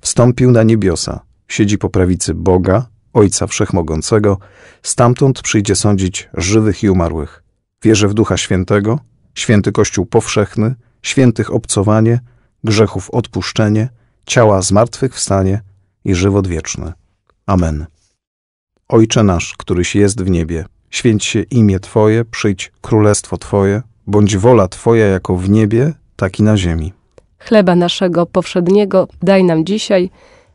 Wstąpił na niebiosa, siedzi po prawicy Boga, Ojca Wszechmogącego, stamtąd przyjdzie sądzić żywych i umarłych. Wierzę w Ducha Świętego, święty Kościół powszechny, świętych obcowanie, grzechów odpuszczenie, ciała zmartwychwstanie i żywot wieczny. Amen. Ojcze nasz, któryś jest w niebie, święć się imię Twoje, przyjdź królestwo Twoje, bądź wola Twoja jako w niebie, tak i na ziemi. Chleba naszego powszedniego daj nam dzisiaj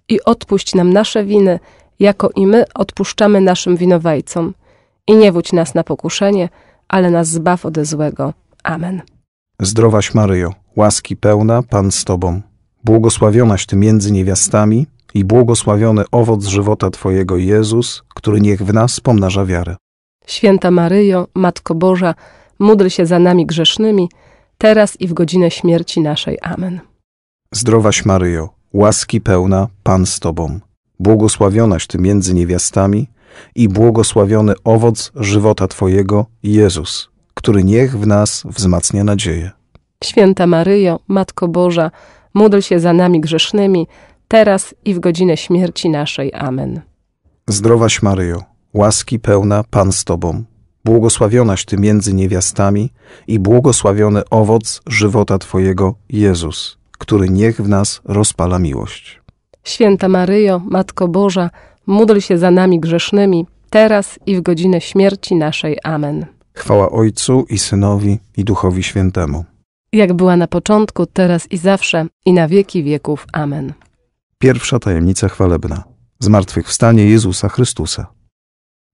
i odpuść nam nasze winy, jako i my odpuszczamy naszym winowajcom. I nie wódź nas na pokuszenie, ale nas zbaw ode złego. Amen. Zdrowaś Maryjo, łaski pełna, Pan z Tobą. Błogosławionaś Ty między niewiastami i błogosławiony owoc żywota Twojego Jezus, który niech w nas pomnaża wiarę. Święta Maryjo, Matko Boża, módl się za nami grzesznymi, teraz i w godzinę śmierci naszej. Amen. Zdrowaś Maryjo, łaski pełna, Pan z Tobą. Błogosławionaś Ty między niewiastami i błogosławiony owoc żywota Twojego, Jezus, który niech w nas wzmacnia nadzieję. Święta Maryjo, Matko Boża, módl się za nami grzesznymi, teraz i w godzinę śmierci naszej. Amen. Zdrowaś Maryjo, łaski pełna, Pan z Tobą Błogosławionaś Ty między niewiastami i błogosławiony owoc żywota Twojego, Jezus, który niech w nas rozpala miłość. Święta Maryjo, Matko Boża, módl się za nami grzesznymi, teraz i w godzinę śmierci naszej. Amen. Chwała Ojcu i Synowi i Duchowi Świętemu. Jak była na początku, teraz i zawsze, i na wieki wieków. Amen. Pierwsza tajemnica chwalebna. Zmartwychwstanie Jezusa Chrystusa.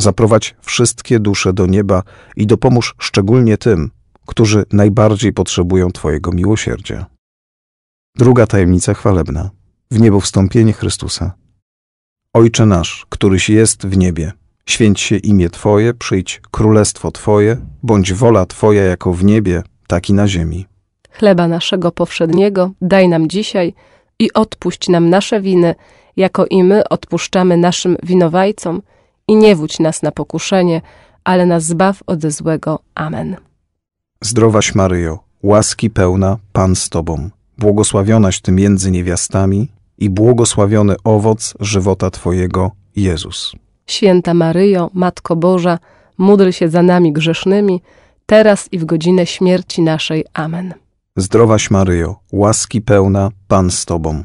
Zaprowadź wszystkie dusze do nieba i dopomóż szczególnie tym, którzy najbardziej potrzebują Twojego miłosierdzia. Druga tajemnica chwalebna. W niebo wstąpienie Chrystusa. Ojcze nasz, któryś jest w niebie, święć się imię Twoje, przyjdź królestwo Twoje, bądź wola Twoja jako w niebie, tak i na ziemi. Chleba naszego powszedniego daj nam dzisiaj i odpuść nam nasze winy, jako i my odpuszczamy naszym winowajcom – i nie wódź nas na pokuszenie, ale nas zbaw od złego. Amen. Zdrowaś Maryjo, łaski pełna, Pan z Tobą, błogosławionaś Ty między niewiastami i błogosławiony owoc żywota Twojego, Jezus. Święta Maryjo, Matko Boża, módl się za nami grzesznymi, teraz i w godzinę śmierci naszej. Amen. Zdrowaś Maryjo, łaski pełna, Pan z Tobą,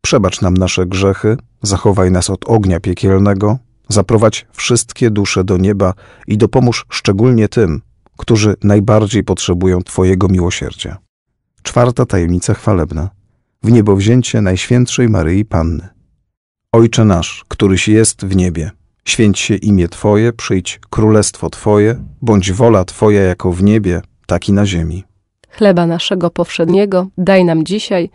przebacz nam nasze grzechy, zachowaj nas od ognia piekielnego, zaprowadź wszystkie dusze do nieba i dopomóż szczególnie tym, którzy najbardziej potrzebują Twojego miłosierdzia. Czwarta tajemnica chwalebna. W niebowzięcie Najświętszej Maryi Panny. Ojcze nasz, któryś jest w niebie, święć się imię Twoje, przyjdź królestwo Twoje, bądź wola Twoja jako w niebie, tak i na ziemi. Chleba naszego powszedniego daj nam dzisiaj –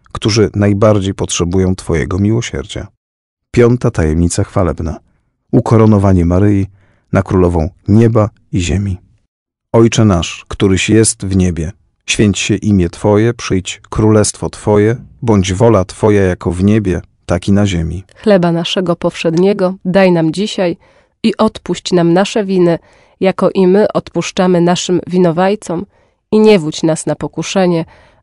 którzy najbardziej potrzebują Twojego miłosierdzia. Piąta tajemnica chwalebna. Ukoronowanie Maryi na królową nieba i ziemi. Ojcze nasz, któryś jest w niebie, święć się imię Twoje, przyjdź królestwo Twoje, bądź wola Twoja jako w niebie, tak i na ziemi. Chleba naszego powszedniego daj nam dzisiaj i odpuść nam nasze winy, jako i my odpuszczamy naszym winowajcom i nie wódź nas na pokuszenie,